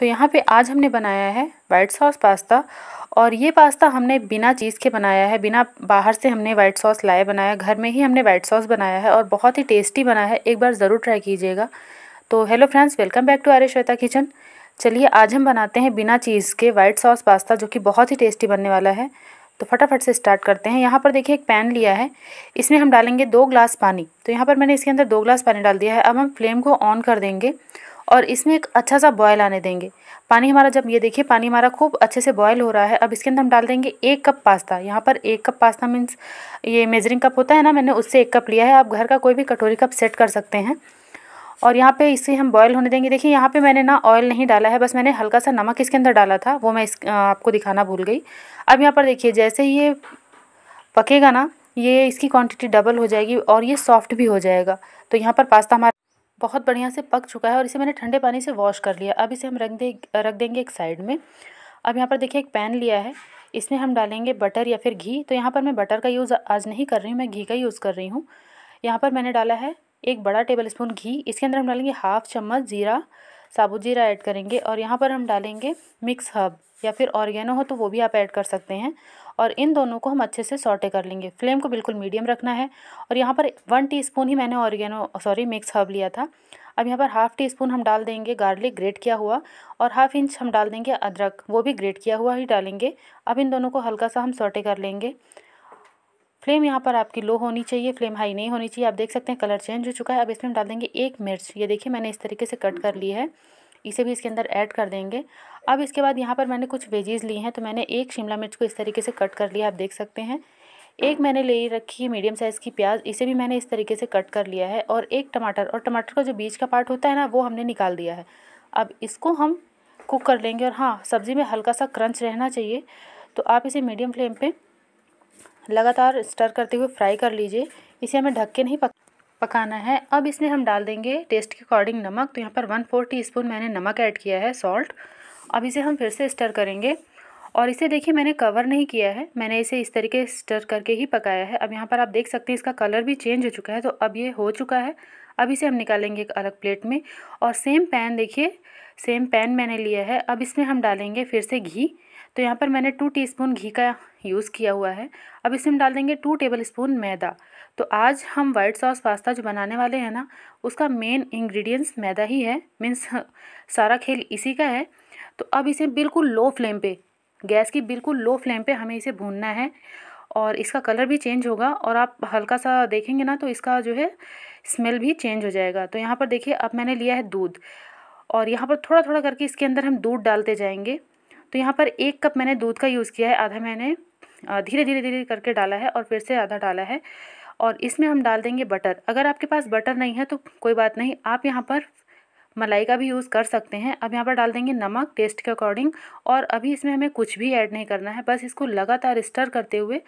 तो यहाँ पे आज हमने बनाया है वाइट सॉस पास्ता और ये पास्ता हमने बिना चीज़ के बनाया है बिना बाहर से हमने वाइट सॉस लाए बनाया घर में ही हमने वाइट सॉस बनाया है और बहुत ही टेस्टी बना है एक बार ज़रूर ट्राई कीजिएगा तो hello friends welcome back to Arya Shweta kitchen चलिए आज हम बनाते हैं बिना चीज़ के वाइट सॉस पास्ता जो कि बहुत ही टेस्टी बनने वाला है तो फटाफट से स्टार्ट करते हैं यहाँ पर देखिए एक पैन लिया है इसमें हम डालेंगे दो ग्लास पानी तो यहाँ पर मैंने इसके अंदर दो ग्लास पानी डाल दिया है अब हम फ्लेम को ऑन कर देंगे और इसमें एक अच्छा सा बॉयल आने देंगे पानी हमारा जब ये देखिए पानी हमारा खूब अच्छे से बॉयल हो रहा है अब इसके अंदर हम डाल देंगे एक कप पास्ता यहाँ पर एक कप पास्ता मीन्स ये मेजरिंग कप होता है ना मैंने उससे एक कप लिया है आप घर का कोई भी कटोरी कप सेट कर सकते हैं और यहाँ पे इसे हम बॉयल होने देंगे देखिए यहाँ पे मैंने ना ऑयल नहीं डाला है बस मैंने हल्का सा नमक इसके अंदर डाला था वो मैं इस आपको दिखाना भूल गई अब यहाँ पर देखिए जैसे ये पकेगा ना ये इसकी क्वांटिटी डबल हो जाएगी और ये सॉफ्ट भी हो जाएगा तो यहाँ पर पास्ता हमारा बहुत बढ़िया से पक चुका है और इसे मैंने ठंडे पानी से वॉश कर लिया अब इसे हम रख दे रख देंगे एक साइड में अब यहाँ पर देखिए एक पैन लिया है इसमें हम डालेंगे बटर या फिर घी तो यहाँ पर मैं बटर का यूज़ आज नहीं कर रही हूँ मैं घी का यूज़ कर रही हूँ यहाँ पर मैंने डाला है एक बड़ा टेबल स्पून घी इसके अंदर हम डालेंगे हाफ़ चम्मच ज़ीरा साबुत जीरा ऐड करेंगे और यहाँ पर हम डालेंगे मिक्स हर्ब या फिर ऑर्गेनो हो तो वो भी आप ऐड कर सकते हैं और इन दोनों को हम अच्छे से सॉटे कर लेंगे फ्लेम को बिल्कुल मीडियम रखना है और यहाँ पर वन टीस्पून ही मैंने ऑरिगेनो सॉरी मिक्स हर्ब लिया था अब यहाँ पर हाफ़ टी स्पून हम डाल देंगे गार्लिक ग्रेट किया हुआ और हाफ इंच हम डाल देंगे अदरक वो भी ग्रेट किया हुआ ही डालेंगे अब इन दोनों को हल्का सा हम सॉटे कर लेंगे फ्लेम यहाँ पर आपकी लो होनी चाहिए फ्लेम हाई नहीं होनी चाहिए आप देख सकते हैं कलर चेंज हो चुका है अब इसमें हम डाल देंगे एक मिर्च ये देखिए मैंने इस तरीके से कट कर ली है इसे भी इसके अंदर ऐड कर देंगे अब इसके बाद यहाँ पर मैंने कुछ वेजीज़ ली हैं तो मैंने एक शिमला मिर्च को इस तरीके से कट कर लिया आप देख सकते हैं एक मैंने ले रखी है मीडियम साइज़ की प्याज इसे भी मैंने इस तरीके से कट कर लिया है और एक टमाटर और टमाटर का जो बीज का पार्ट होता है ना वो हमने निकाल दिया है अब इसको हम कुक कर लेंगे और हाँ सब्ज़ी में हल्का सा क्रंच रहना चाहिए तो आप इसे मीडियम फ्लेम पे लगातार स्टर करते हुए फ्राई कर लीजिए इसे हमें ढक के नहीं पक पकाना है अब इसमें हम डाल देंगे टेस्ट के अकॉर्डिंग नमक तो यहाँ पर वन फोर टी स्पून मैंने नमक ऐड किया है सॉल्ट अब इसे हम फिर से स्टर करेंगे और इसे देखिए मैंने कवर नहीं किया है मैंने इसे इस तरीके स्टर करके ही पकाया है अब यहाँ पर आप देख सकते हैं इसका कलर भी चेंज हो चुका है तो अब ये हो चुका है अब इसे हम निकालेंगे एक अलग प्लेट में और सेम पैन देखिए सेम पैन मैंने लिया है अब इसमें हम डालेंगे फिर से घी तो यहाँ पर मैंने टू स्पून घी का यूज़ किया हुआ है अब इसमें हम डाल देंगे टू टेबल स्पून मैदा तो आज हम वाइट सॉस पास्ता जो बनाने वाले हैं ना उसका मेन इंग्रेडिएंट्स मैदा ही है मीन्स सारा खेल इसी का है तो अब इसे बिल्कुल लो फ्लेम पे गैस की बिल्कुल लो फ्लेम पे हमें इसे भूनना है और इसका कलर भी चेंज होगा और आप हल्का सा देखेंगे ना तो इसका जो है स्मेल भी चेंज हो जाएगा तो यहाँ पर देखिए अब मैंने लिया है दूध और यहाँ पर थोड़ा थोड़ा करके इसके अंदर हम दूध डालते जाएंगे तो यहाँ पर एक कप मैंने दूध का यूज़ किया है आधा मैंने धीरे धीरे धीरे करके डाला है और फिर से आधा डाला है और इसमें हम डाल देंगे बटर अगर आपके पास बटर नहीं है तो कोई बात नहीं आप यहाँ पर मलाई का भी यूज़ कर सकते हैं अब यहाँ पर डाल देंगे नमक टेस्ट के अकॉर्डिंग और अभी इसमें हमें कुछ भी ऐड नहीं करना है बस इसको लगातार स्टर करते हुए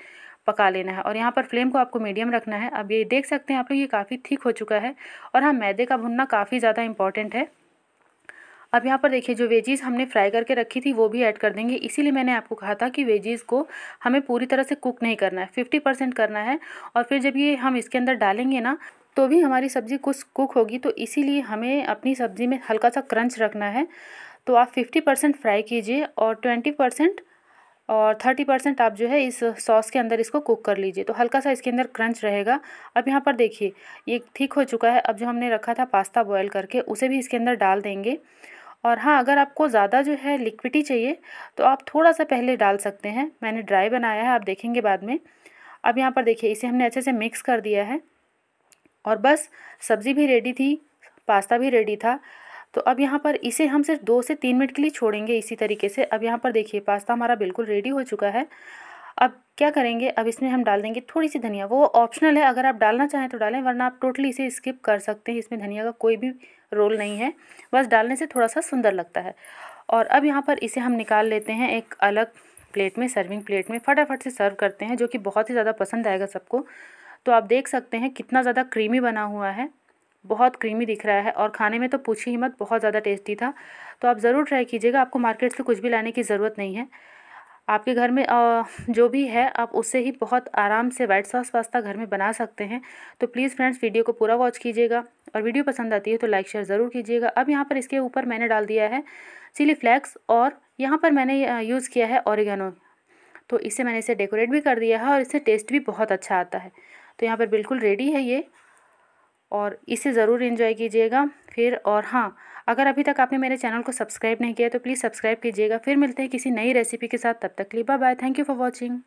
पका लेना है और यहाँ पर फ्लेम को आपको मीडियम रखना है अब ये देख सकते हैं आप लोग ये काफ़ी थिक हो चुका है और हाँ मैदे का भुनना काफ़ी ज़्यादा इंपॉर्टेंट है अब यहाँ पर देखिए जो वेजीज़ हमने फ्राई करके रखी थी वो भी ऐड कर देंगे इसीलिए मैंने आपको कहा था कि वेजीज़ को हमें पूरी तरह से कुक नहीं करना है फिफ्टी परसेंट करना है और फिर जब ये हम इसके अंदर डालेंगे ना तो भी हमारी सब्ज़ी कुछ कुक होगी तो इसीलिए हमें अपनी सब्ज़ी में हल्का सा क्रंच रखना है तो आप फिफ्टी परसेंट फ्राई कीजिए और ट्वेंटी परसेंट और थर्टी परसेंट आप जो है इस सॉस के अंदर इसको कुक कर लीजिए तो हल्का सा इसके अंदर क्रंच रहेगा अब यहाँ पर देखिए ये ठीक हो चुका है अब जो हमने रखा था पास्ता बॉयल करके उसे भी इसके अंदर डाल देंगे और हाँ अगर आपको ज़्यादा जो है लिक्विड ही चाहिए तो आप थोड़ा सा पहले डाल सकते हैं मैंने ड्राई बनाया है आप देखेंगे बाद में अब यहाँ पर देखिए इसे हमने अच्छे से मिक्स कर दिया है और बस सब्ज़ी भी रेडी थी पास्ता भी रेडी था तो अब यहाँ पर इसे हम सिर्फ दो से तीन मिनट के लिए छोड़ेंगे इसी तरीके से अब यहाँ पर देखिए पास्ता हमारा बिल्कुल रेडी हो चुका है अब क्या करेंगे अब इसमें हम डाल देंगे थोड़ी सी धनिया वो ऑप्शनल है अगर आप डालना चाहें तो डालें वरना आप टोटली इसे स्किप कर सकते हैं इसमें धनिया का कोई भी रोल नहीं है बस डालने से थोड़ा सा सुंदर लगता है और अब यहाँ पर इसे हम निकाल लेते हैं एक अलग प्लेट में सर्विंग प्लेट में फटाफट से सर्व करते हैं जो कि बहुत ही ज़्यादा पसंद आएगा सबको तो आप देख सकते हैं कितना ज़्यादा क्रीमी बना हुआ है बहुत क्रीमी दिख रहा है और खाने में तो पूछी ही मत बहुत ज़्यादा टेस्टी था तो आप ज़रूर ट्राई कीजिएगा आपको मार्केट से कुछ भी लाने की ज़रूरत नहीं है आपके घर में जो भी है आप उससे ही बहुत आराम से वाइट सॉस पास्ता घर में बना सकते हैं तो प्लीज़ फ्रेंड्स वीडियो को पूरा वॉच कीजिएगा और वीडियो पसंद आती है तो लाइक शेयर ज़रूर कीजिएगा अब यहाँ पर इसके ऊपर मैंने डाल दिया है चिली फ्लैक्स और यहाँ पर मैंने यूज़ किया है ऑरिगेनो तो इसे मैंने इसे डेकोरेट भी कर दिया है और इससे टेस्ट भी बहुत अच्छा आता है तो यहाँ पर बिल्कुल रेडी है ये और इसे ज़रूर इन्जॉय कीजिएगा फिर और हाँ अगर अभी तक आपने मेरे चैनल को सब्सक्राइब नहीं किया तो प्लीज़ सब्सक्राइब कीजिएगा फिर मिलते हैं किसी नई रेसिपी के साथ तब तक के लिए bye thank you for watching